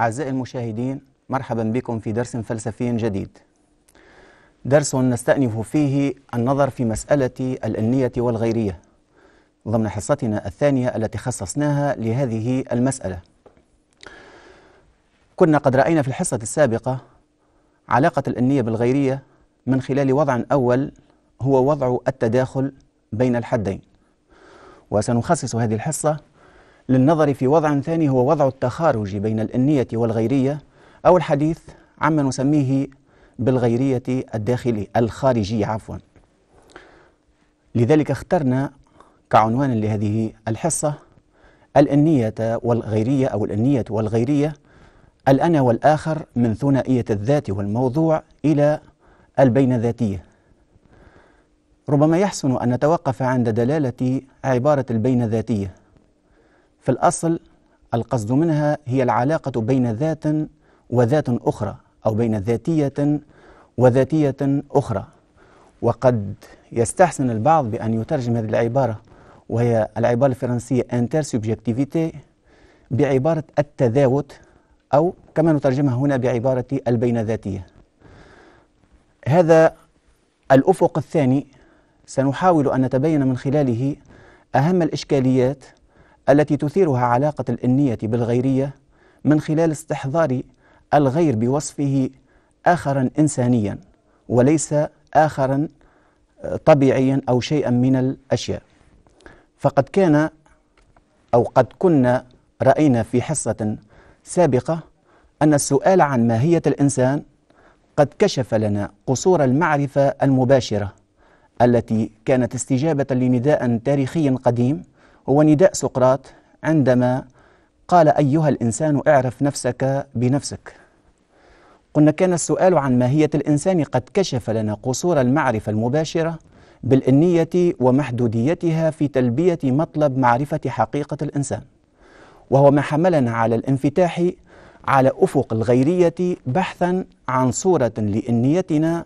أعزائي المشاهدين مرحبا بكم في درس فلسفي جديد درس نستأنف فيه النظر في مسألة الأنية والغيرية ضمن حصتنا الثانية التي خصصناها لهذه المسألة كنا قد رأينا في الحصة السابقة علاقة الأنية بالغيرية من خلال وضع أول هو وضع التداخل بين الحدين وسنخصص هذه الحصة للنظر في وضع ثاني هو وضع التخارج بين الإنية والغيرية أو الحديث عما نسميه بالغيرية الداخلية الخارجية عفوا لذلك اخترنا كعنوان لهذه الحصة الأنية والغيرية أو الأنية والغيرية الأنا والآخر من ثنائية الذات والموضوع إلى البين ذاتية ربما يحسن أن نتوقف عند دلالة عبارة البين ذاتية في الأصل القصد منها هي العلاقة بين ذات وذات أخرى أو بين ذاتية وذاتية أخرى وقد يستحسن البعض بأن يترجم هذه العبارة وهي العبارة الفرنسية انتر سوبجكتيفيتي بعبارة التذاوت أو كما نترجمها هنا بعبارة البين ذاتية هذا الأفق الثاني سنحاول أن نتبين من خلاله أهم الإشكاليات التي تثيرها علاقة الإنية بالغيرية من خلال استحضار الغير بوصفه آخرا إنسانيا وليس آخرا آه، طبيعيا أو شيئا من الأشياء فقد كان أو قد كنا رأينا في حصة سابقة أن السؤال عن ماهية الإنسان قد كشف لنا قصور المعرفة المباشرة التي كانت استجابة لنداء تاريخي قديم هو نداء سقراط عندما قال أيها الإنسان اعرف نفسك بنفسك قلنا كان السؤال عن ماهية الإنسان قد كشف لنا قصور المعرفة المباشرة بالإنية ومحدوديتها في تلبية مطلب معرفة حقيقة الإنسان وهو ما حملنا على الانفتاح على أفق الغيرية بحثا عن صورة لإنيتنا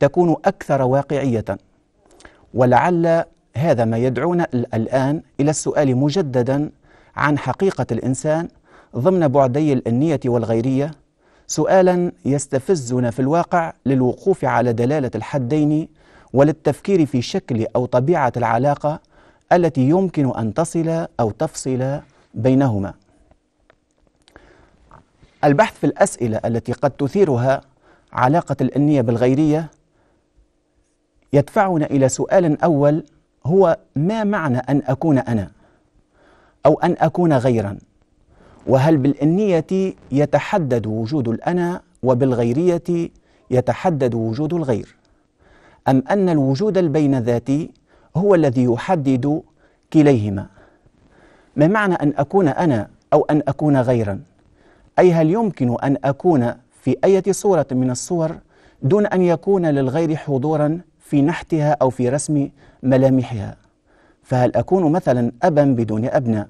تكون أكثر واقعية ولعل هذا ما يدعونا الآن إلى السؤال مجددا عن حقيقة الإنسان ضمن بعدي الأنية والغيرية سؤالا يستفزنا في الواقع للوقوف على دلالة الحدين وللتفكير في شكل أو طبيعة العلاقة التي يمكن أن تصل أو تفصل بينهما البحث في الأسئلة التي قد تثيرها علاقة الأنية بالغيرية يدفعنا إلى سؤال أول هو ما معنى أن أكون أنا أو أن أكون غيرا وهل بالإنية يتحدد وجود الأنا وبالغيرية يتحدد وجود الغير أم أن الوجود البين ذاتي هو الذي يحدد كليهما ما معنى أن أكون أنا أو أن أكون غيرا أي هل يمكن أن أكون في أي صورة من الصور دون أن يكون للغير حضورا في نحتها أو في رسم ملامحها فهل أكون مثلا أبا بدون أبناء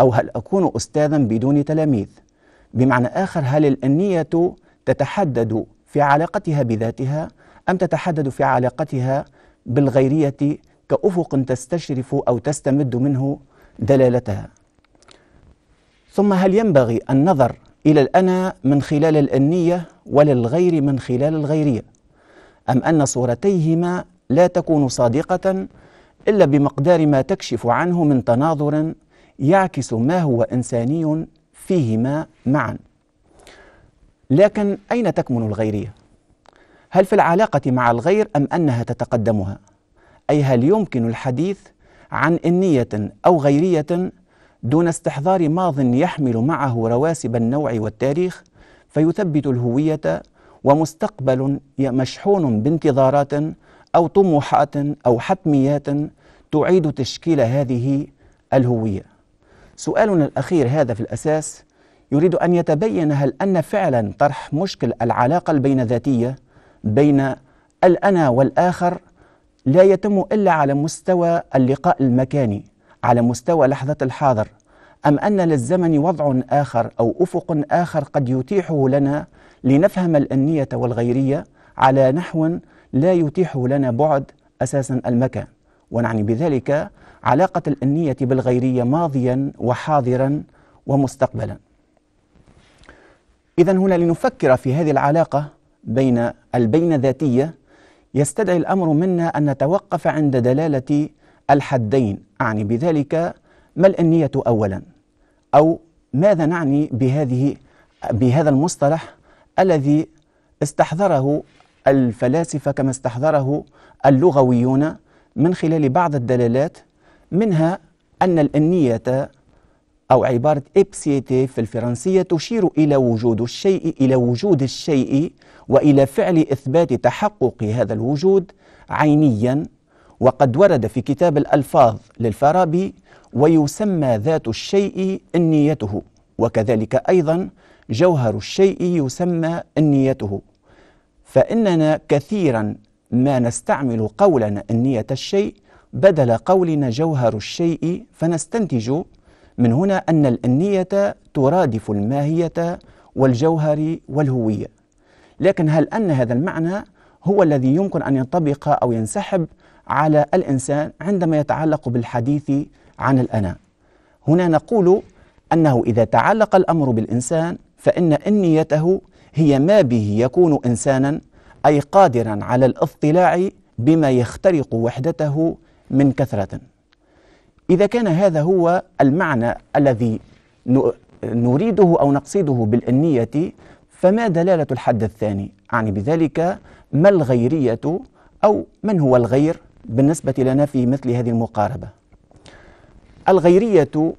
أو هل أكون أستاذا بدون تلاميذ بمعنى آخر هل الأنية تتحدد في علاقتها بذاتها أم تتحدد في علاقتها بالغيرية كأفق تستشرف أو تستمد منه دلالتها ثم هل ينبغي النظر إلى الأنا من خلال الأنية وللغير من خلال الغيرية أم أن صورتيهما لا تكون صادقة إلا بمقدار ما تكشف عنه من تناظر يعكس ما هو إنساني فيهما معا لكن أين تكمن الغيرية؟ هل في العلاقة مع الغير أم أنها تتقدمها؟ أي هل يمكن الحديث عن إنية أو غيرية دون استحضار ماض يحمل معه رواسب النوع والتاريخ فيثبت الهوية ومستقبل مشحون بانتظارات أو طموحات أو حتميات تعيد تشكيل هذه الهوية سؤالنا الأخير هذا في الأساس يريد أن يتبين هل أن فعلا طرح مشكل العلاقة البين ذاتية بين الأنا والآخر لا يتم إلا على مستوى اللقاء المكاني على مستوى لحظة الحاضر أم أن للزمن وضع آخر أو أفق آخر قد يتيحه لنا لنفهم الأنية والغيرية على نحو لا يتيح لنا بعد أساسا المكان ونعني بذلك علاقة الأنية بالغيرية ماضيا وحاضرا ومستقبلا إذا هنا لنفكر في هذه العلاقة بين البين ذاتية يستدعي الأمر منا أن نتوقف عند دلالة الحدين أعني بذلك ما الأنية أولا أو ماذا نعني بهذه بهذا المصطلح الذي استحضره الفلاسفة كما استحضره اللغويون من خلال بعض الدلالات منها أن الأنية أو عبارة إبسيتي في الفرنسية تشير إلى وجود الشيء إلى وجود الشيء وإلى فعل إثبات تحقق هذا الوجود عينيا وقد ورد في كتاب الألفاظ للفارابي ويسمى ذات الشيء إنيته وكذلك أيضا جوهر الشيء يسمى نيته فإننا كثيرا ما نستعمل قولنا نية الشيء بدل قولنا جوهر الشيء فنستنتج من هنا أن الأنية ترادف الماهية والجوهر والهوية لكن هل أن هذا المعنى هو الذي يمكن أن ينطبق أو ينسحب على الإنسان عندما يتعلق بالحديث عن الأنا هنا نقول أنه إذا تعلق الأمر بالإنسان فإن إنيته هي ما به يكون إنسانا أي قادرا على الاطلاع بما يخترق وحدته من كثرة إذا كان هذا هو المعنى الذي نريده أو نقصده بالإنية فما دلالة الحد الثاني أعني بذلك ما الغيرية أو من هو الغير بالنسبة لنا في مثل هذه المقاربة الغيرية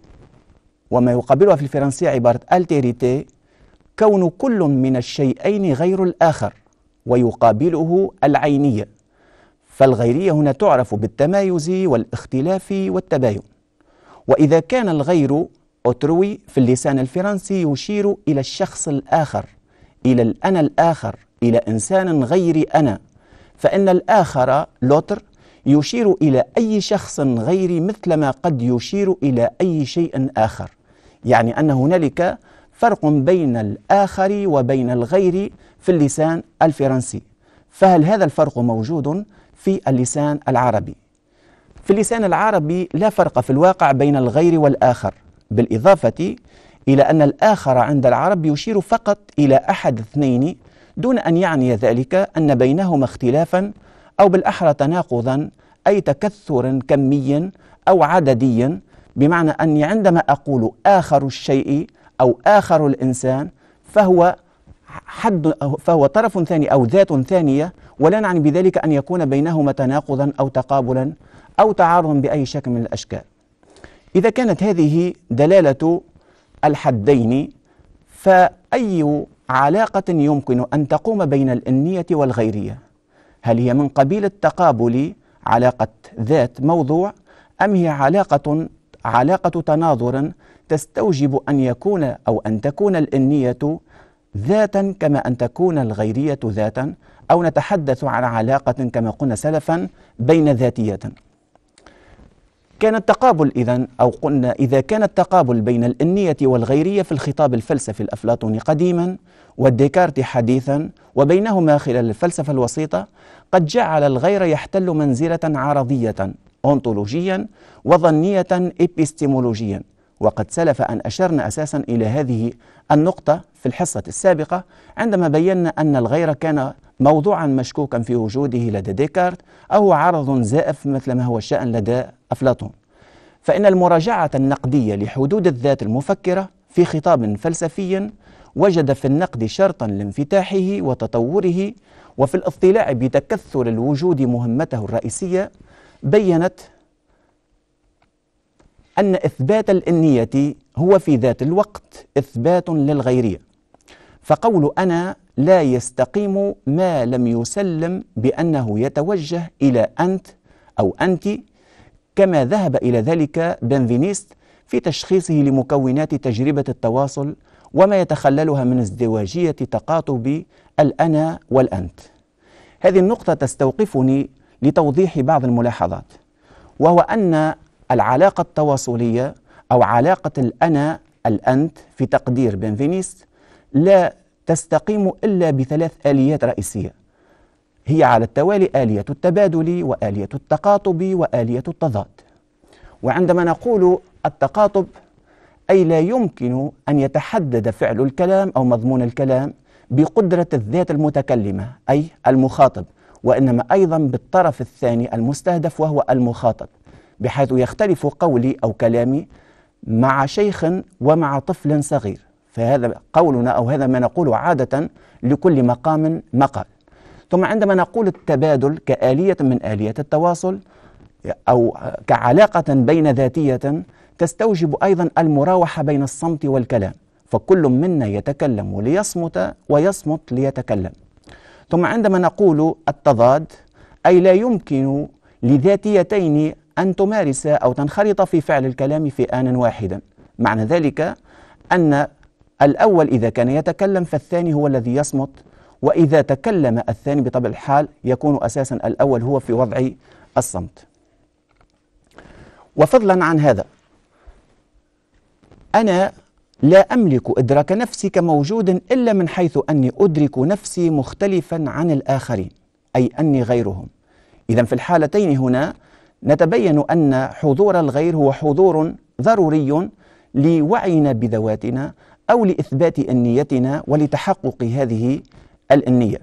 وما يقابلها في الفرنسية عبارة التيريتي كون كل من الشيئين غير الآخر ويقابله العينية فالغيرية هنا تعرف بالتمايز والاختلاف والتباين وإذا كان الغير أتروي في اللسان الفرنسي يشير إلى الشخص الآخر إلى الأنا الآخر إلى إنسان غير أنا فإن الآخر لوتر يشير إلى أي شخص غير مثلما قد يشير إلى أي شيء آخر يعني أن هنالك فرق بين الآخر وبين الغير في اللسان الفرنسي فهل هذا الفرق موجود في اللسان العربي؟ في اللسان العربي لا فرق في الواقع بين الغير والآخر بالإضافة إلى أن الآخر عند العرب يشير فقط إلى أحد اثنين دون أن يعني ذلك أن بينهما اختلافا أو بالأحرى تناقضا أي تكثر كمي أو عددي بمعنى أني عندما أقول آخر الشيء أو آخر الإنسان فهو حد فهو طرف ثاني أو ذات ثانية ولا نعني بذلك أن يكون بينهما تناقضا أو تقابلا أو تعارض بأي شكل من الأشكال إذا كانت هذه دلالة الحدين فأي علاقة يمكن أن تقوم بين الإنية والغيرية هل هي من قبيل التقابل علاقة ذات موضوع أم هي علاقة علاقة تناظر تستوجب أن يكون أو أن تكون الإنية ذاتا كما أن تكون الغيرية ذاتا أو نتحدث عن علاقة كما قلنا سلفا بين ذاتية كان التقابل إذا أو قلنا إذا كان التقابل بين الإنية والغيرية في الخطاب الفلسفي الأفلاطوني قديما والديكارت حديثا وبينهما خلال الفلسفة الوسيطة قد جعل الغير يحتل منزلة عرضية أونتولوجيا وظنية إبستيمولوجيا وقد سلف أن أشرنا أساسا إلى هذه النقطة في الحصة السابقة عندما بينا أن الغير كان موضوعا مشكوكا في وجوده لدى ديكارت أو عرض زائف مثل ما هو الشأن لدى أفلاطون فإن المراجعة النقدية لحدود الذات المفكرة في خطاب فلسفي وجد في النقد شرطا لانفتاحه وتطوره وفي الاطلاع بتكثر الوجود مهمته الرئيسية بينت أن إثبات الإنية هو في ذات الوقت إثبات للغيرية فقول أنا لا يستقيم ما لم يسلم بأنه يتوجه إلى أنت أو أنت كما ذهب إلى ذلك بنفينيست في تشخيصه لمكونات تجربة التواصل وما يتخللها من ازدواجية تقاطب الأنا والأنت هذه النقطة تستوقفني لتوضيح بعض الملاحظات وهو أن العلاقة التواصلية أو علاقة الأنا الأنت في تقدير بنفينيس لا تستقيم إلا بثلاث آليات رئيسية هي على التوالي آلية التبادل وآلية التقاطب وآلية التضاد وعندما نقول التقاطب أي لا يمكن أن يتحدد فعل الكلام أو مضمون الكلام بقدرة الذات المتكلمة أي المخاطب وإنما أيضا بالطرف الثاني المستهدف وهو المخاطب بحيث يختلف قولي أو كلامي مع شيخ ومع طفل صغير فهذا قولنا أو هذا ما نقول عادة لكل مقام مقال ثم عندما نقول التبادل كآلية من آليات التواصل أو كعلاقة بين ذاتية تستوجب أيضا المراوحة بين الصمت والكلام فكل منا يتكلم ليصمت ويصمت ليتكلم ثم عندما نقول التضاد أي لا يمكن لذاتيتين أن تمارس أو تنخرط في فعل الكلام في آن واحدا معنى ذلك أن الأول إذا كان يتكلم فالثاني هو الذي يصمت وإذا تكلم الثاني بطبع الحال يكون أساسا الأول هو في وضع الصمت وفضلا عن هذا أنا لا أملك إدراك نفسي كموجود إلا من حيث أني أدرك نفسي مختلفا عن الآخرين أي أني غيرهم إذا في الحالتين هنا نتبين أن حضور الغير هو حضور ضروري لوعينا بذواتنا أو لإثبات أنيتنا ولتحقق هذه الأنية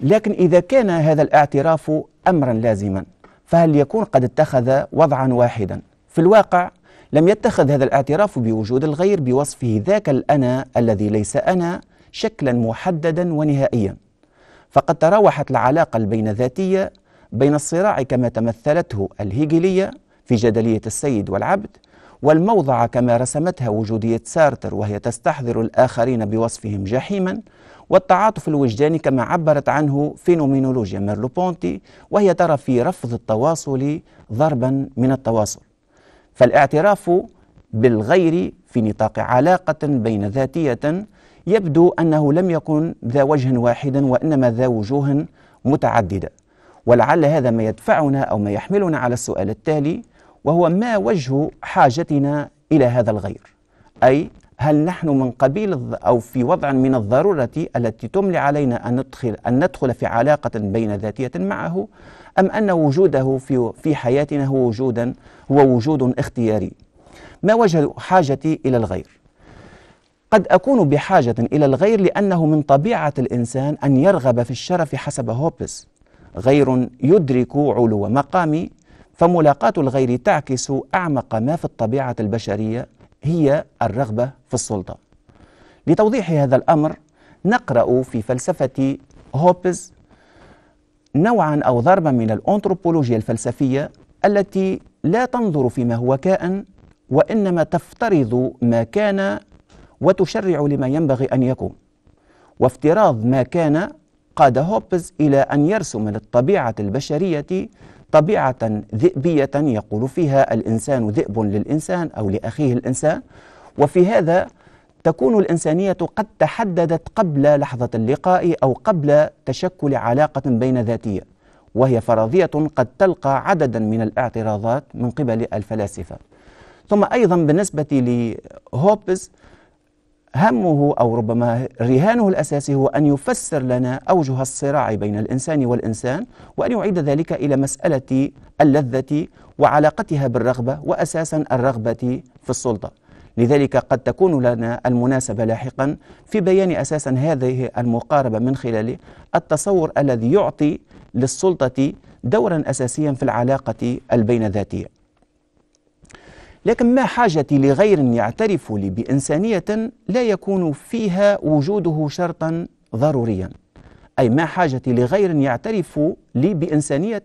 لكن إذا كان هذا الاعتراف أمرا لازما فهل يكون قد اتخذ وضعا واحدا في الواقع لم يتخذ هذا الاعتراف بوجود الغير بوصفه ذاك الأنا الذي ليس أنا شكلا محددا ونهائيا فقد تراوحت العلاقة البين ذاتية بين الصراع كما تمثلته الهيجلية في جدلية السيد والعبد والموضع كما رسمتها وجودية سارتر وهي تستحضر الآخرين بوصفهم جحيما والتعاطف الوجداني كما عبرت عنه فينومينولوجيا ميرلو بونتي وهي ترى في رفض التواصل ضربا من التواصل فالاعتراف بالغير في نطاق علاقة بين ذاتية يبدو أنه لم يكن ذا وجه واحد وإنما ذا وجوه متعددة ولعل هذا ما يدفعنا أو ما يحملنا على السؤال التالي وهو ما وجه حاجتنا إلى هذا الغير أي هل نحن من قبيل أو في وضع من الضرورة التي تملي علينا أن ندخل, أن ندخل في علاقة بين ذاتية معه أم أن وجوده في, في حياتنا هو وجودا هو وجود اختياري ما وجه حاجتي إلى الغير قد أكون بحاجة إلى الغير لأنه من طبيعة الإنسان أن يرغب في الشرف حسب هوبس غير يدرك علو مقامي فملاقاة الغير تعكس أعمق ما في الطبيعة البشرية هي الرغبة في السلطة لتوضيح هذا الأمر نقرأ في فلسفة هوبز نوعا أو ضربا من الأنثروبولوجيا الفلسفية التي لا تنظر فيما هو كائن وإنما تفترض ما كان وتشرع لما ينبغي أن يكون وافتراض ما كان قاد هوبز إلى أن يرسم للطبيعة البشرية طبيعة ذئبية يقول فيها الإنسان ذئب للإنسان أو لأخيه الإنسان وفي هذا تكون الإنسانية قد تحددت قبل لحظة اللقاء أو قبل تشكل علاقة بين ذاتية وهي فرضية قد تلقى عددا من الاعتراضات من قبل الفلاسفة ثم أيضا بالنسبة لهوبز همه أو ربما رهانه الأساسي هو أن يفسر لنا أوجه الصراع بين الإنسان والإنسان وأن يعيد ذلك إلى مسألة اللذة وعلاقتها بالرغبة وأساسا الرغبة في السلطة لذلك قد تكون لنا المناسبة لاحقا في بيان أساسا هذه المقاربة من خلال التصور الذي يعطي للسلطة دورا أساسيا في العلاقة البين ذاتية لكن ما حاجة لغير يعترف لي بإنسانية لا يكون فيها وجوده شرطا ضروريا أي ما حاجة لغير يعترف لي بإنسانية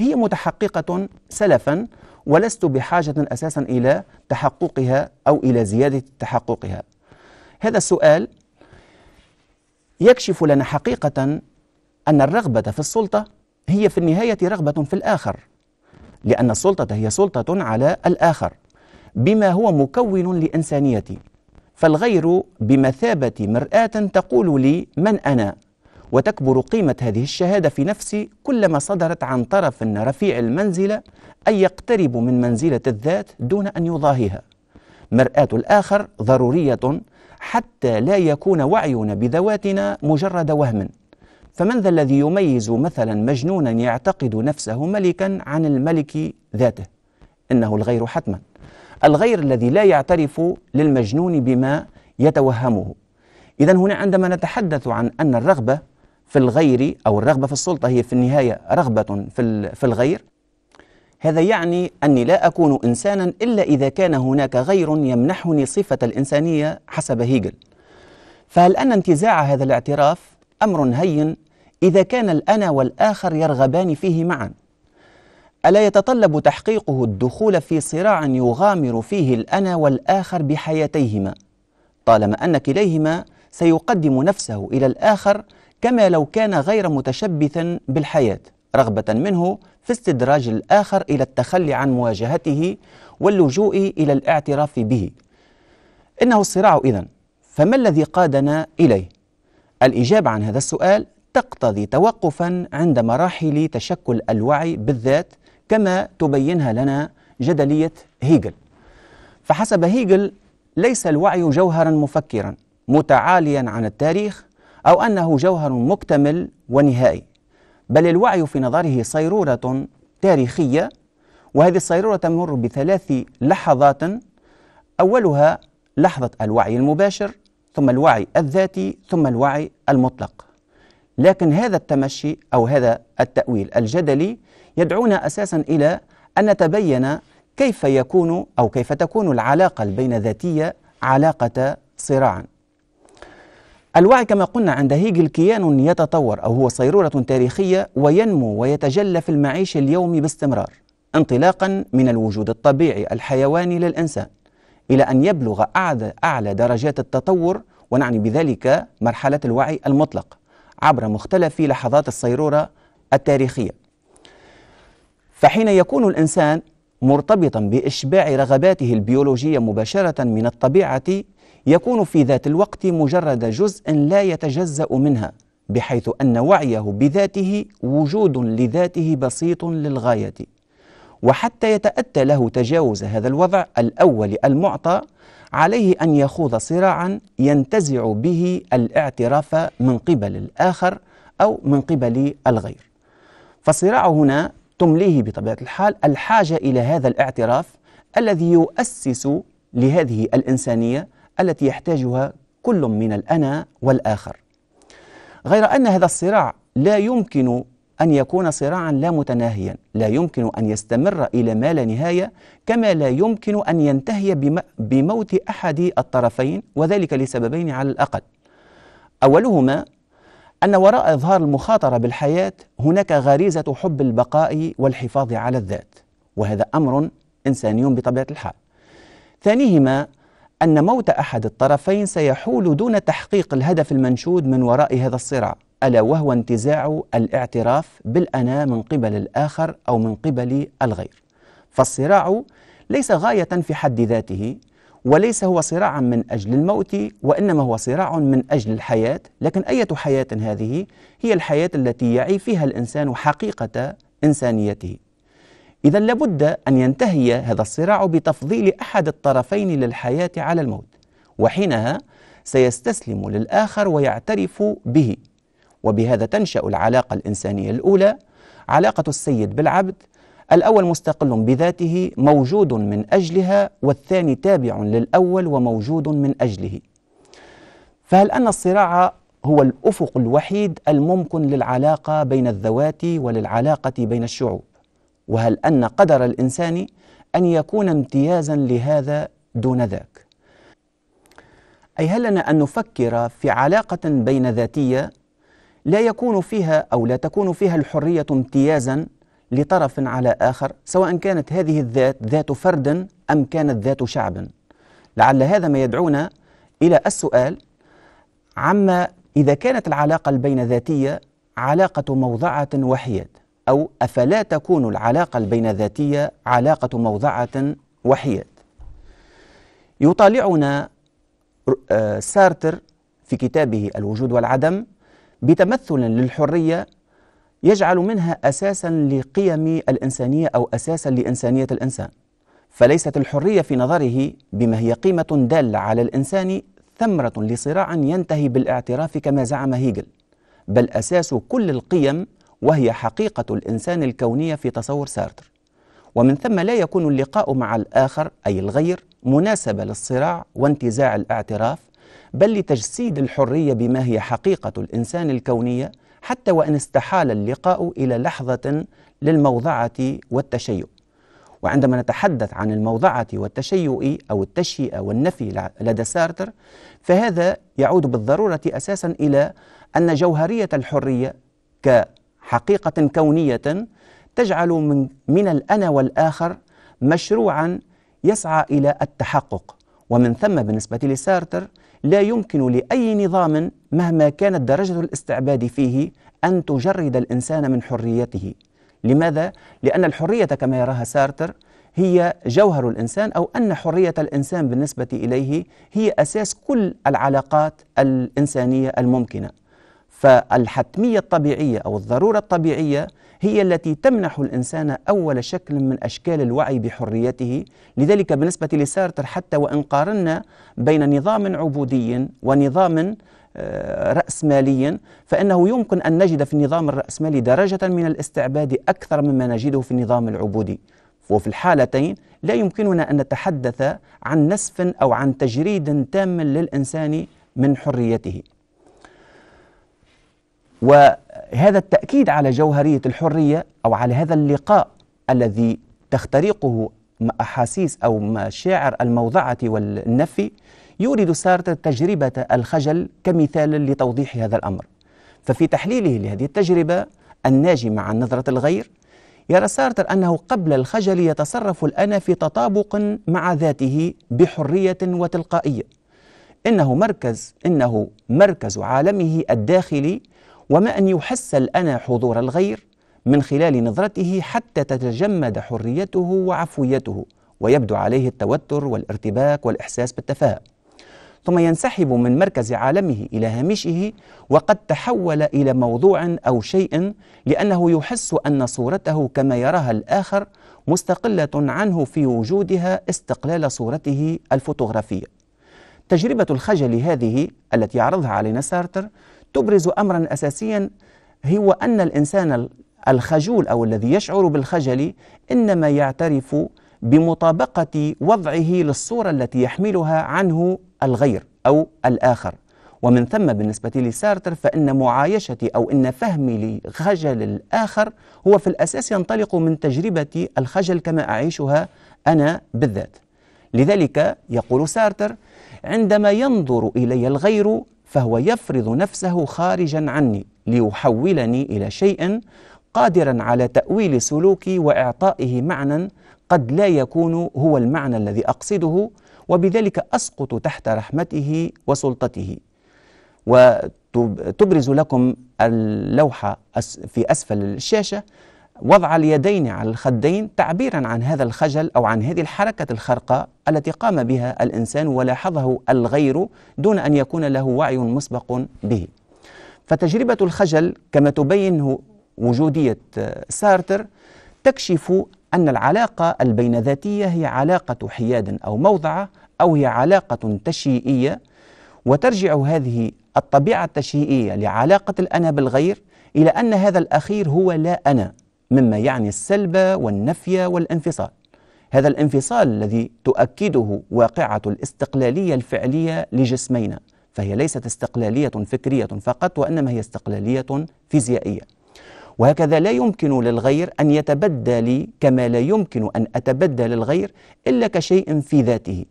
هي متحققة سلفا ولست بحاجة أساسا إلى تحققها أو إلى زيادة تحققها هذا السؤال يكشف لنا حقيقة أن الرغبة في السلطة هي في النهاية رغبة في الآخر لأن السلطة هي سلطة على الآخر بما هو مكون لإنسانيتي فالغير بمثابة مرآة تقول لي من أنا وتكبر قيمة هذه الشهادة في نفسي كلما صدرت عن طرف رفيع المنزلة اي يقترب من منزلة الذات دون أن يضاهيها مرآة الآخر ضرورية حتى لا يكون وعينا بذواتنا مجرد وهم فمن ذا الذي يميز مثلا مجنونا يعتقد نفسه ملكا عن الملك ذاته إنه الغير حتما الغير الذي لا يعترف للمجنون بما يتوهمه إذا هنا عندما نتحدث عن أن الرغبة في الغير أو الرغبة في السلطة هي في النهاية رغبة في الغير هذا يعني أني لا أكون إنسانا إلا إذا كان هناك غير يمنحني صفة الإنسانية حسب هيجل فهل أن انتزاع هذا الاعتراف أمر هين إذا كان الأنا والآخر يرغبان فيه معا ألا يتطلب تحقيقه الدخول في صراع يغامر فيه الأنا والآخر بحياتيهما طالما أن كليهما سيقدم نفسه إلى الآخر كما لو كان غير متشبثا بالحياة رغبة منه في استدراج الآخر إلى التخلي عن مواجهته واللجوء إلى الاعتراف به إنه الصراع إذن فما الذي قادنا إليه؟ الإجابة عن هذا السؤال تقتضي توقفا عند مراحل تشكل الوعي بالذات كما تبينها لنا جدلية هيجل فحسب هيجل ليس الوعي جوهرا مفكرا متعاليا عن التاريخ أو أنه جوهر مكتمل ونهائي بل الوعي في نظره صيرورة تاريخية وهذه الصيرورة تمر بثلاث لحظات أولها لحظة الوعي المباشر ثم الوعي الذاتي ثم الوعي المطلق لكن هذا التمشي أو هذا التأويل الجدلي يدعونا أساسا إلى أن نتبين كيف يكون أو كيف تكون العلاقة البين ذاتية علاقة صراع الوعي كما قلنا عند هيجل كيان يتطور أو هو صيرورة تاريخية وينمو ويتجلى في المعيش اليومي باستمرار انطلاقا من الوجود الطبيعي الحيواني للإنسان إلى أن يبلغ أعلى درجات التطور ونعني بذلك مرحلة الوعي المطلق عبر مختلف لحظات الصيرورة التاريخية فحين يكون الإنسان مرتبطا بإشباع رغباته البيولوجية مباشرة من الطبيعة يكون في ذات الوقت مجرد جزء لا يتجزأ منها بحيث أن وعيه بذاته وجود لذاته بسيط للغاية وحتى يتأتى له تجاوز هذا الوضع الأول المعطى عليه أن يخوض صراعا ينتزع به الاعتراف من قبل الآخر أو من قبل الغير فالصراع هنا تمليه بطبيعة الحال الحاجة إلى هذا الاعتراف الذي يؤسس لهذه الإنسانية التي يحتاجها كل من الأنا والآخر غير أن هذا الصراع لا يمكن أن يكون صراعا لا متناهيا لا يمكن أن يستمر إلى ما لا نهاية كما لا يمكن أن ينتهي بموت أحد الطرفين وذلك لسببين على الأقل أولهما أن وراء إظهار المخاطرة بالحياة هناك غريزة حب البقاء والحفاظ على الذات وهذا أمر إنساني بطبيعة الحال ثانيهما أن موت أحد الطرفين سيحول دون تحقيق الهدف المنشود من وراء هذا الصراع ألا وهو انتزاع الاعتراف بالأنا من قبل الآخر أو من قبل الغير فالصراع ليس غاية في حد ذاته وليس هو صراعا من أجل الموت وإنما هو صراع من أجل الحياة لكن أية حياة هذه هي الحياة التي يعي فيها الإنسان حقيقة إنسانيته إذا لابد أن ينتهي هذا الصراع بتفضيل أحد الطرفين للحياة على الموت وحينها سيستسلم للآخر ويعترف به وبهذا تنشأ العلاقة الإنسانية الأولى علاقة السيد بالعبد الأول مستقل بذاته موجود من أجلها والثاني تابع للأول وموجود من أجله فهل أن الصراع هو الأفق الوحيد الممكن للعلاقة بين الذوات وللعلاقة بين الشعوب وهل أن قدر الإنسان أن يكون امتيازا لهذا دون ذاك أي هل لنا أن نفكر في علاقة بين ذاتية لا يكون فيها أو لا تكون فيها الحرية امتيازا لطرف على آخر سواء كانت هذه الذات ذات فرد أم كانت ذات شعب لعل هذا ما يدعونا إلى السؤال عما إذا كانت العلاقة البين ذاتية علاقة موضعة وحيد أو أفلا تكون العلاقة البين ذاتية علاقة موضعة وحيد يطالعنا آه، سارتر في كتابه الوجود والعدم بتمثل للحرية يجعل منها أساسا لقيم الإنسانية أو أساسا لإنسانية الإنسان فليست الحرية في نظره بما هي قيمة دالة على الإنسان ثمرة لصراع ينتهي بالاعتراف كما زعم هيجل بل أساس كل القيم وهي حقيقة الإنسان الكونية في تصور سارتر ومن ثم لا يكون اللقاء مع الآخر أي الغير مناسبة للصراع وانتزاع الاعتراف بل لتجسيد الحرية بما هي حقيقة الإنسان الكونية حتى وإن استحال اللقاء إلى لحظة للموضعة والتشيؤ وعندما نتحدث عن الموضعة والتشيؤ أو التشيئة والنفي لدى سارتر فهذا يعود بالضرورة أساسا إلى أن جوهرية الحرية كحقيقة كونية تجعل من, من الأنا والآخر مشروعا يسعى إلى التحقق ومن ثم بالنسبة لسارتر لا يمكن لأي نظام مهما كانت درجة الاستعباد فيه أن تجرد الإنسان من حريته لماذا؟ لأن الحرية كما يراها سارتر هي جوهر الإنسان أو أن حرية الإنسان بالنسبة إليه هي أساس كل العلاقات الإنسانية الممكنة فالحتمية الطبيعية أو الضرورة الطبيعية هي التي تمنح الإنسان أول شكل من أشكال الوعي بحريته لذلك بالنسبة لسارتر حتى وإن قارنا بين نظام عبودي ونظام آه، رأسمالي فإنه يمكن أن نجد في النظام الرأسمالي درجة من الاستعباد أكثر مما نجده في النظام العبودي وفي الحالتين لا يمكننا أن نتحدث عن نسف أو عن تجريد تام للإنسان من حريته و هذا التأكيد على جوهرية الحرية أو على هذا اللقاء الذي تخترقه أحاسيس أو مشاعر الموضعة والنفي يورد سارتر تجربة الخجل كمثال لتوضيح هذا الأمر ففي تحليله لهذه التجربة الناجمة عن نظرة الغير يرى سارتر أنه قبل الخجل يتصرف الأنا في تطابق مع ذاته بحرية وتلقائية إنه مركز إنه مركز عالمه الداخلي وما أن يحس الأنا حضور الغير من خلال نظرته حتى تتجمد حريته وعفويته ويبدو عليه التوتر والارتباك والإحساس بالتفاهة ثم ينسحب من مركز عالمه إلى هامشه وقد تحول إلى موضوع أو شيء لأنه يحس أن صورته كما يراها الآخر مستقلة عنه في وجودها استقلال صورته الفوتوغرافية تجربة الخجل هذه التي عرضها علينا سارتر تبرز امرا اساسيا هو ان الانسان الخجول او الذي يشعر بالخجل انما يعترف بمطابقه وضعه للصوره التي يحملها عنه الغير او الاخر ومن ثم بالنسبة لسارتر فإن معايشتي أو إن فهمي لخجل الآخر هو في الأساس ينطلق من تجربة الخجل كما أعيشها أنا بالذات لذلك يقول سارتر عندما ينظر إلي الغير فهو يفرض نفسه خارجا عني ليحولني الى شيء قادرا على تاويل سلوكي واعطائه معنى قد لا يكون هو المعنى الذي اقصده وبذلك اسقط تحت رحمته وسلطته وتبرز لكم اللوحه في اسفل الشاشه وضع اليدين على الخدين تعبيرا عن هذا الخجل او عن هذه الحركه الخرقاء التي قام بها الانسان ولاحظه الغير دون ان يكون له وعي مسبق به. فتجربه الخجل كما تبينه وجوديه سارتر تكشف ان العلاقه البينذاتيه هي علاقه حياد او موضعه او هي علاقه تشيئيه وترجع هذه الطبيعه التشيئيه لعلاقه الانا بالغير الى ان هذا الاخير هو لا انا مما يعني السلب والنفي والانفصال هذا الانفصال الذي تؤكده واقعة الاستقلالية الفعلية لجسمينا فهي ليست استقلالية فكرية فقط وإنما هي استقلالية فيزيائية وهكذا لا يمكن للغير أن يتبدى لي كما لا يمكن أن أتبدى للغير إلا كشيء في ذاته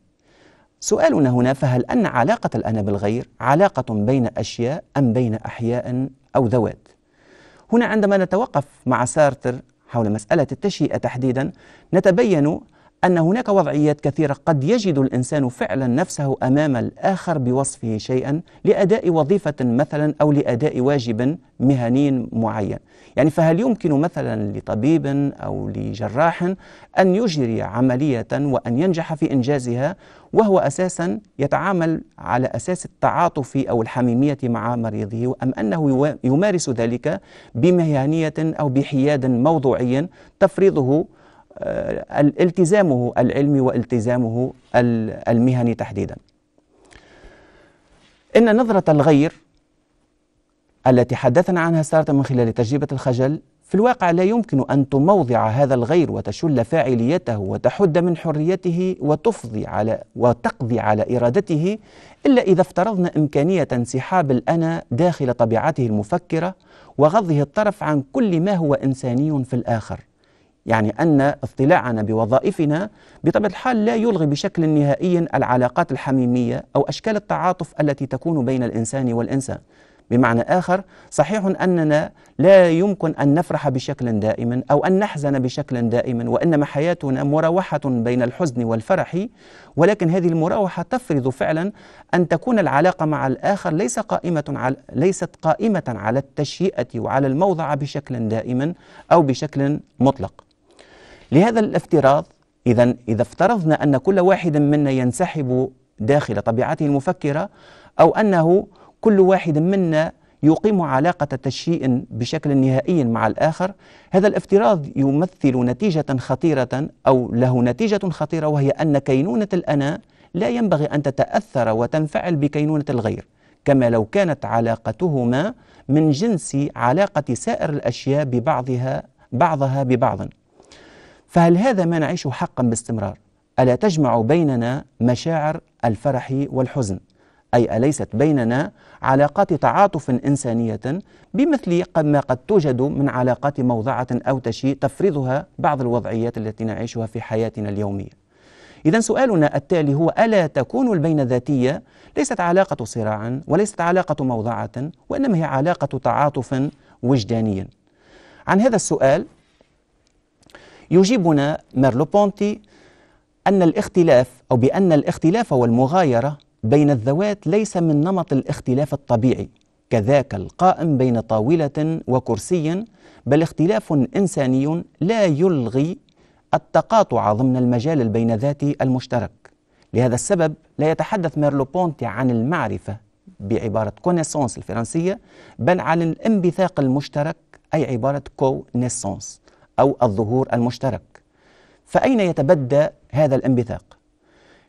سؤالنا هنا فهل أن علاقة الأنا بالغير علاقة بين أشياء أم بين أحياء أو ذوات؟ هنا عندما نتوقف مع سارتر حول مسألة التشيئة تحديدا نتبين أن هناك وضعيات كثيرة قد يجد الإنسان فعلا نفسه أمام الآخر بوصفه شيئا لأداء وظيفة مثلا أو لأداء واجب مهني معين يعني فهل يمكن مثلا لطبيب أو لجراح أن يجري عملية وأن ينجح في إنجازها وهو أساسا يتعامل على أساس التعاطف أو الحميمية مع مريضه أم أنه يمارس ذلك بمهنية أو بحياد موضوعي تفرضه آه، التزامه العلمي والتزامه المهني تحديدا إن نظرة الغير التي حدثنا عنها سارة من خلال تجربة الخجل في الواقع لا يمكن أن تموضع هذا الغير وتشل فاعليته وتحد من حريته وتفضي على وتقضي على إرادته إلا إذا افترضنا إمكانية انسحاب الأنا داخل طبيعته المفكرة وغضه الطرف عن كل ما هو إنساني في الآخر يعني أن اضطلاعنا بوظائفنا بطبيعة الحال لا يلغي بشكل نهائي العلاقات الحميمية أو أشكال التعاطف التي تكون بين الإنسان والإنسان بمعنى آخر صحيح أننا لا يمكن أن نفرح بشكل دائم أو أن نحزن بشكل دائم وإنما حياتنا مراوحة بين الحزن والفرح ولكن هذه المراوحة تفرض فعلا أن تكون العلاقة مع الآخر ليس قائمة على ليست قائمة على التشيئة وعلى الموضع بشكل دائم أو بشكل مطلق لهذا الافتراض إذا إذا افترضنا أن كل واحد منا ينسحب داخل طبيعته المفكرة أو أنه كل واحد منا يقيم علاقة تشيء بشكل نهائي مع الآخر هذا الافتراض يمثل نتيجة خطيرة أو له نتيجة خطيرة وهي أن كينونة الأنا لا ينبغي أن تتأثر وتنفعل بكينونة الغير كما لو كانت علاقتهما من جنس علاقة سائر الأشياء ببعضها بعضها ببعض فهل هذا ما نعيشه حقا باستمرار ألا تجمع بيننا مشاعر الفرح والحزن أي أليست بيننا علاقات تعاطف إنسانية بمثل قد ما قد توجد من علاقات موضعة أو تشيء تفرضها بعض الوضعيات التي نعيشها في حياتنا اليومية إذا سؤالنا التالي هو ألا تكون البين ذاتية ليست علاقة صراع وليست علاقة موضعة وإنما هي علاقة تعاطف وجداني عن هذا السؤال يجيبنا ميرلو بونتي أن الاختلاف أو بأن الاختلاف والمغايرة بين الذوات ليس من نمط الاختلاف الطبيعي كذاك القائم بين طاولة وكرسي بل اختلاف إنساني لا يلغي التقاطع ضمن المجال البين ذاتي المشترك لهذا السبب لا يتحدث ميرلو بونتي عن المعرفة بعبارة كونيسونس الفرنسية بل عن الانبثاق المشترك أي عبارة كونيسونس أو الظهور المشترك فأين يتبدى هذا الانبثاق؟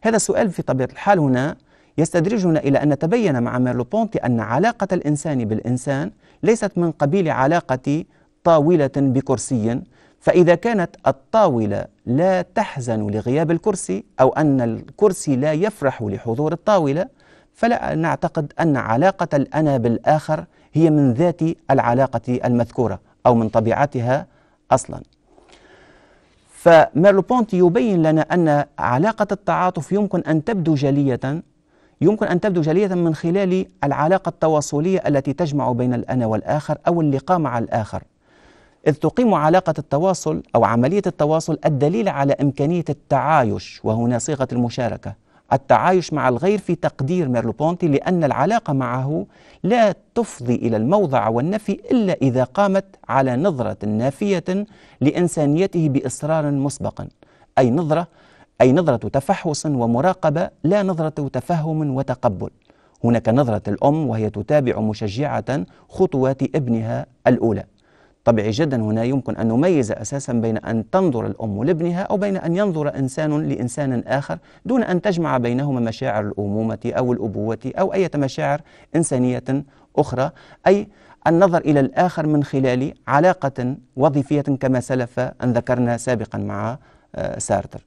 هذا السؤال في طبيعة الحال هنا يستدرجنا إلى أن نتبين مع بونتي أن علاقة الإنسان بالإنسان ليست من قبيل علاقة طاولة بكرسي فإذا كانت الطاولة لا تحزن لغياب الكرسي أو أن الكرسي لا يفرح لحضور الطاولة فلا نعتقد أن علاقة الأنا بالآخر هي من ذات العلاقة المذكورة أو من طبيعتها أصلا بونتي يبين لنا أن علاقة التعاطف يمكن أن تبدو جلية يمكن أن تبدو جلية من خلال العلاقة التواصلية التي تجمع بين الأنا والآخر أو اللقاء مع الآخر إذ تقيم علاقة التواصل أو عملية التواصل الدليل على إمكانية التعايش وهنا صيغة المشاركة التعايش مع الغير في تقدير ميرلو بونتي لأن العلاقة معه لا تفضي إلى الموضع والنفي إلا إذا قامت على نظرة نافية لإنسانيته بإصرار مسبقا أي نظرة أي نظرة تفحص ومراقبة لا نظرة تفهم وتقبل هناك نظرة الأم وهي تتابع مشجعة خطوات ابنها الأولى طبيعي جدا هنا يمكن أن نميز أساسا بين أن تنظر الأم لابنها أو بين أن ينظر إنسان لإنسان آخر دون أن تجمع بينهما مشاعر الأمومة أو الأبوة أو أي مشاعر إنسانية أخرى أي النظر إلى الآخر من خلال علاقة وظيفية كما سلف أن ذكرنا سابقا مع آه، سارتر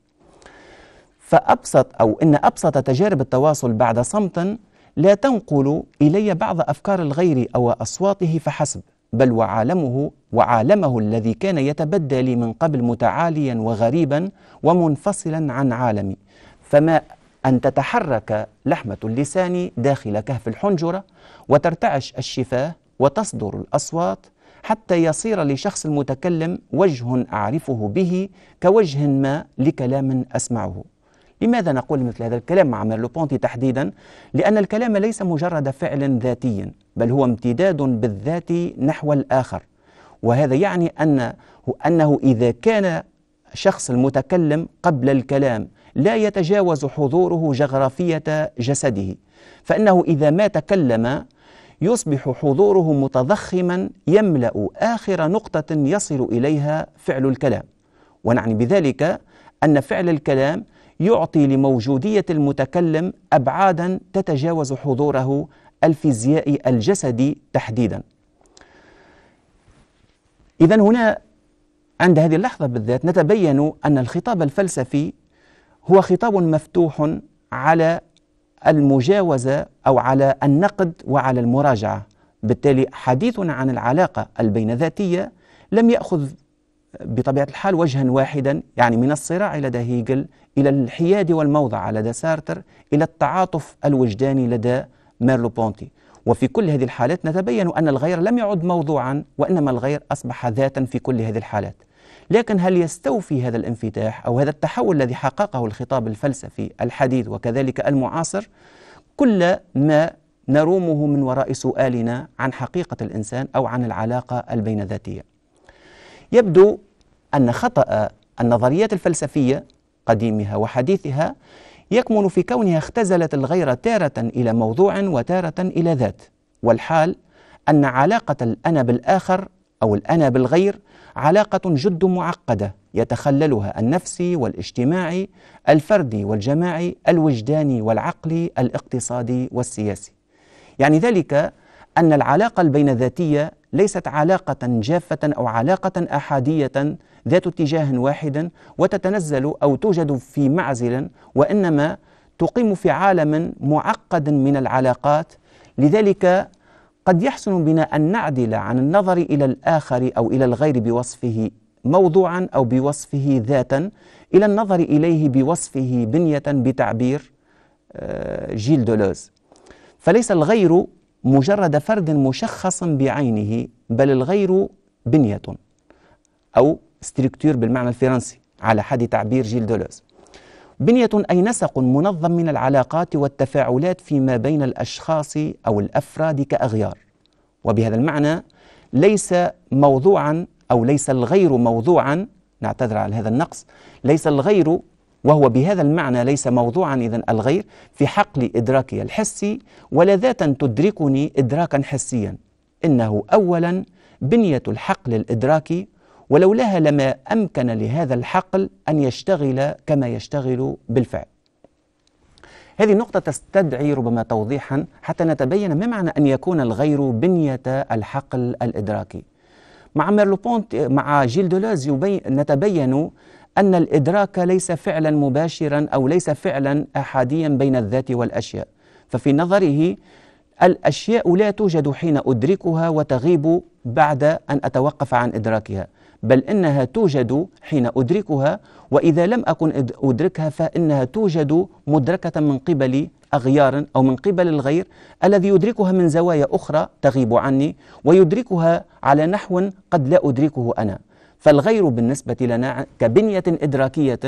فأبسط أو إن أبسط تجارب التواصل بعد صمت لا تنقل إلي بعض أفكار الغير أو أصواته فحسب بل وعالمه وعالمه الذي كان يتبدى لي من قبل متعاليا وغريبا ومنفصلا عن عالمي فما أن تتحرك لحمة اللسان داخل كهف الحنجرة وترتعش الشفاه وتصدر الأصوات حتى يصير لشخص المتكلم وجه أعرفه به كوجه ما لكلام أسمعه لماذا نقول مثل هذا الكلام مع ميرلوبونتي تحديدا لأن الكلام ليس مجرد فعل ذاتي بل هو امتداد بالذات نحو الآخر وهذا يعني أنه, أنه إذا كان شخص المتكلم قبل الكلام لا يتجاوز حضوره جغرافية جسده فإنه إذا ما تكلم يصبح حضوره متضخما يملا اخر نقطه يصل اليها فعل الكلام ونعني بذلك ان فعل الكلام يعطي لموجودية المتكلم أبعادا تتجاوز حضوره الفيزيائي الجسدي تحديدا إذا هنا عند هذه اللحظة بالذات نتبين أن الخطاب الفلسفي هو خطاب مفتوح على المجاوزة أو على النقد وعلى المراجعة بالتالي حديث عن العلاقة البين ذاتية لم يأخذ بطبيعة الحال وجها واحدا يعني من الصراع لدى هيجل إلى الحياد والموضع لدى سارتر إلى التعاطف الوجداني لدى ميرلو بونتي وفي كل هذه الحالات نتبين أن الغير لم يعد موضوعا وإنما الغير أصبح ذاتا في كل هذه الحالات لكن هل يستوفي هذا الانفتاح أو هذا التحول الذي حققه الخطاب الفلسفي الحديث وكذلك المعاصر كل ما نرومه من وراء سؤالنا عن حقيقة الإنسان أو عن العلاقة البين ذاتية يبدو أن خطأ النظريات الفلسفية قديمها وحديثها يكمن في كونها اختزلت الغير تارة إلى موضوع وتارة إلى ذات والحال أن علاقة الأنا بالآخر أو الأنا بالغير علاقة جد معقدة يتخللها النفسي والاجتماعي الفردي والجماعي الوجداني والعقلي الاقتصادي والسياسي يعني ذلك أن العلاقة البين ذاتية ليست علاقة جافة أو علاقة أحادية ذات اتجاه واحد وتتنزل أو توجد في معزل وإنما تقيم في عالم معقد من العلاقات لذلك قد يحسن بنا أن نعدل عن النظر إلى الآخر أو إلى الغير بوصفه موضوعا أو بوصفه ذاتا إلى النظر إليه بوصفه بنية بتعبير آه، جيل دولوز فليس الغير مجرد فرد مشخص بعينه بل الغير بنية أو ستركتور بالمعنى الفرنسي على حد تعبير جيل دولوز بنية أي نسق منظم من العلاقات والتفاعلات فيما بين الأشخاص أو الأفراد كأغيار وبهذا المعنى ليس موضوعا أو ليس الغير موضوعا نعتذر على هذا النقص ليس الغير وهو بهذا المعنى ليس موضوعا إذا الغير في حقل إدراكي الحسي ولا ذاتا تدركني إدراكا حسيا إنه أولا بنية الحقل الإدراكي ولولاها لما أمكن لهذا الحقل أن يشتغل كما يشتغل بالفعل هذه النقطة تستدعي ربما توضيحا حتى نتبين ما معنى أن يكون الغير بنية الحقل الإدراكي مع ميرلوبونت مع جيل دولوز نتبين أن الإدراك ليس فعلا مباشرا أو ليس فعلا أحاديا بين الذات والأشياء ففي نظره الأشياء لا توجد حين أدركها وتغيب بعد أن أتوقف عن إدراكها بل إنها توجد حين أدركها وإذا لم أكن أدركها فإنها توجد مدركة من قبل أغيار أو من قبل الغير الذي يدركها من زوايا أخرى تغيب عني ويدركها على نحو قد لا أدركه أنا فالغير بالنسبة لنا كبنية إدراكية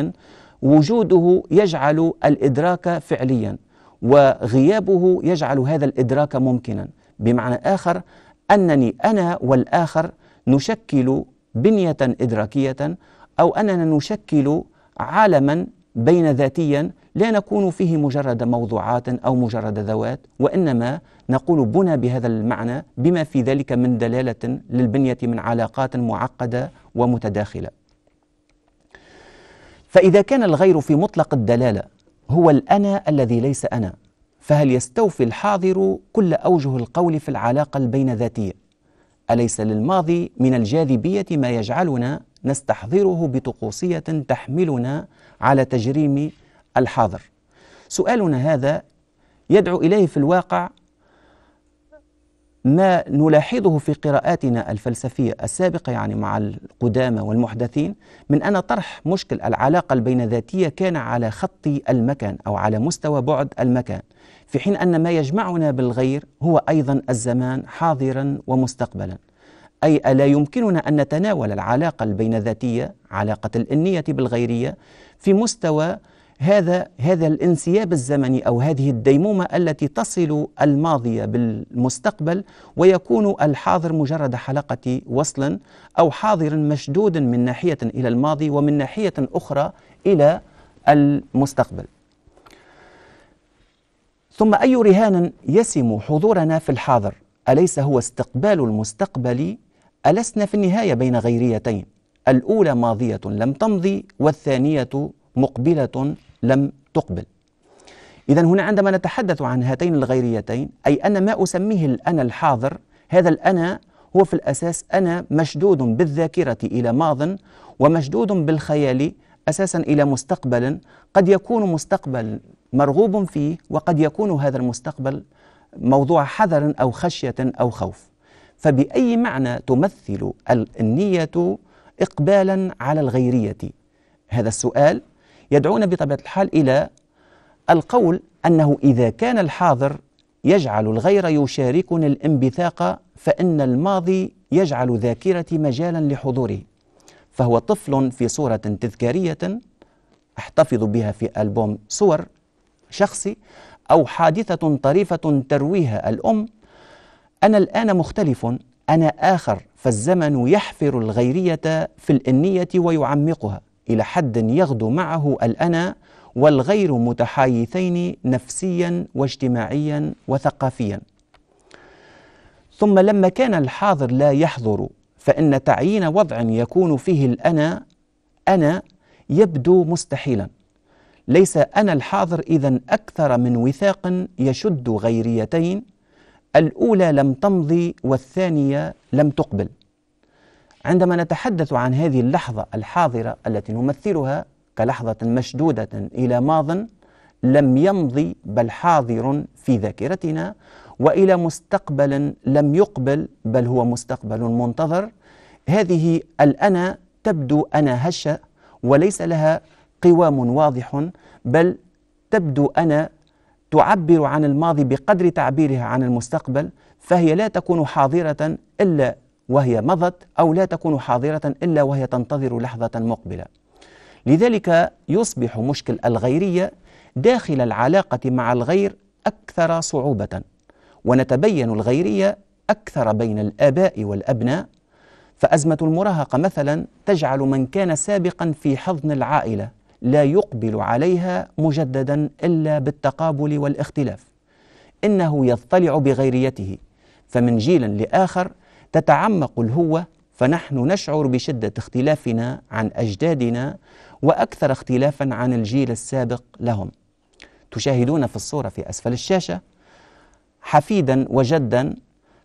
وجوده يجعل الإدراك فعليا وغيابه يجعل هذا الإدراك ممكنا بمعنى آخر أنني أنا والآخر نشكل بنية إدراكية أو أننا نشكل عالما بين ذاتيا لا نكون فيه مجرد موضوعات أو مجرد ذوات وإنما نقول بنى بهذا المعنى بما في ذلك من دلالة للبنية من علاقات معقدة ومتداخلة فإذا كان الغير في مطلق الدلالة هو الأنا الذي ليس أنا فهل يستوفي الحاضر كل أوجه القول في العلاقة البين ذاتية أليس للماضي من الجاذبية ما يجعلنا نستحضره بطقوسية تحملنا على تجريم الحاضر سؤالنا هذا يدعو إليه في الواقع ما نلاحظه في قراءاتنا الفلسفية السابقة يعني مع القدامى والمحدثين من أن طرح مشكل العلاقة البينذاتية كان على خط المكان أو على مستوى بعد المكان في حين أن ما يجمعنا بالغير هو أيضا الزمان حاضرا ومستقبلا أي ألا يمكننا أن نتناول العلاقة البينذاتية علاقة الإنية بالغيرية في مستوى هذا هذا الانسياب الزمني او هذه الديمومه التي تصل الماضي بالمستقبل ويكون الحاضر مجرد حلقه وصل او حاضر مشدود من ناحيه الى الماضي ومن ناحيه اخرى الى المستقبل. ثم اي رهان يسم حضورنا في الحاضر؟ اليس هو استقبال المستقبل؟ ألسنا في النهايه بين غيريتين، الاولى ماضيه لم تمضي والثانيه مقبلة لم تقبل إذا هنا عندما نتحدث عن هاتين الغيريتين أي أن ما أسميه الأنا الحاضر هذا الأنا هو في الأساس أنا مشدود بالذاكرة إلى ماض ومشدود بالخيال أساسا إلى مستقبل قد يكون مستقبل مرغوب فيه وقد يكون هذا المستقبل موضوع حذر أو خشية أو خوف فبأي معنى تمثل النية إقبالا على الغيرية هذا السؤال يدعون بطبيعة الحال إلى القول أنه إذا كان الحاضر يجعل الغير يشاركني الانبثاق فإن الماضي يجعل ذاكرتي مجالا لحضوره فهو طفل في صورة تذكارية أحتفظ بها في ألبوم صور شخصي أو حادثة طريفة ترويها الأم أنا الآن مختلف أنا آخر فالزمن يحفر الغيرية في الإنية ويعمقها إلى حد يغدو معه الأنا والغير متحايثين نفسيا واجتماعيا وثقافيا ثم لما كان الحاضر لا يحضر فإن تعيين وضع يكون فيه الأنا أنا يبدو مستحيلا ليس أنا الحاضر إذا أكثر من وثاق يشد غيريتين الأولى لم تمضي والثانية لم تقبل عندما نتحدث عن هذه اللحظة الحاضرة التي نمثلها كلحظة مشدودة إلى ماض لم يمضي بل حاضر في ذاكرتنا وإلى مستقبل لم يقبل بل هو مستقبل منتظر هذه الأنا تبدو أنا هشة وليس لها قوام واضح بل تبدو أنا تعبر عن الماضي بقدر تعبيرها عن المستقبل فهي لا تكون حاضرة إلا وهي مضت أو لا تكون حاضرة إلا وهي تنتظر لحظة مقبلة لذلك يصبح مشكل الغيرية داخل العلاقة مع الغير أكثر صعوبة ونتبين الغيرية أكثر بين الآباء والأبناء فأزمة المراهقة مثلا تجعل من كان سابقا في حضن العائلة لا يقبل عليها مجددا إلا بالتقابل والاختلاف إنه يضطلع بغيريته فمن جيل لآخر تتعمق الهوة فنحن نشعر بشدة اختلافنا عن أجدادنا وأكثر اختلافا عن الجيل السابق لهم تشاهدون في الصورة في أسفل الشاشة حفيدا وجدا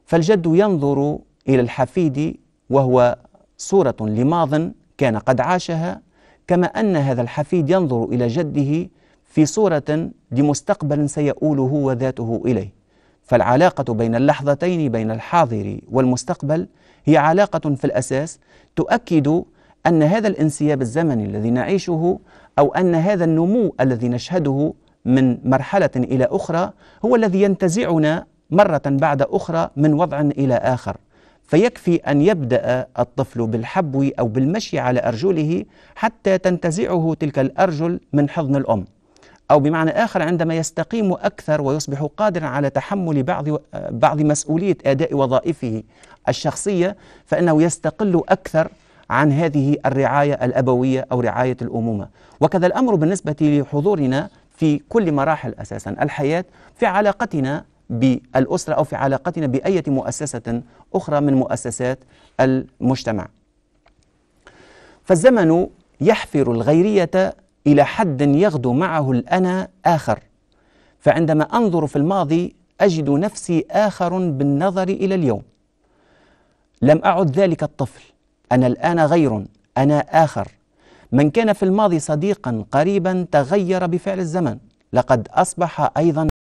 فالجد ينظر إلى الحفيد وهو صورة لماض كان قد عاشها كما أن هذا الحفيد ينظر إلى جده في صورة لمستقبل سيؤول هو ذاته إليه فالعلاقة بين اللحظتين بين الحاضر والمستقبل هي علاقة في الأساس تؤكد أن هذا الانسياب الزمني الذي نعيشه أو أن هذا النمو الذي نشهده من مرحلة إلى أخرى هو الذي ينتزعنا مرة بعد أخرى من وضع إلى آخر فيكفي أن يبدأ الطفل بالحبو أو بالمشي على أرجله حتى تنتزعه تلك الأرجل من حضن الأم أو بمعنى آخر عندما يستقيم أكثر ويصبح قادرا على تحمل بعض بعض مسؤولية أداء وظائفه الشخصية فإنه يستقل أكثر عن هذه الرعاية الأبوية أو رعاية الأمومة وكذا الأمر بالنسبة لحضورنا في كل مراحل أساسا الحياة في علاقتنا بالأسرة أو في علاقتنا بأية مؤسسة أخرى من مؤسسات المجتمع فالزمن يحفر الغيرية إلى حد يغدو معه الأنا آخر فعندما أنظر في الماضي أجد نفسي آخر بالنظر إلى اليوم لم أعد ذلك الطفل أنا الآن غير أنا آخر من كان في الماضي صديقا قريبا تغير بفعل الزمن لقد أصبح أيضا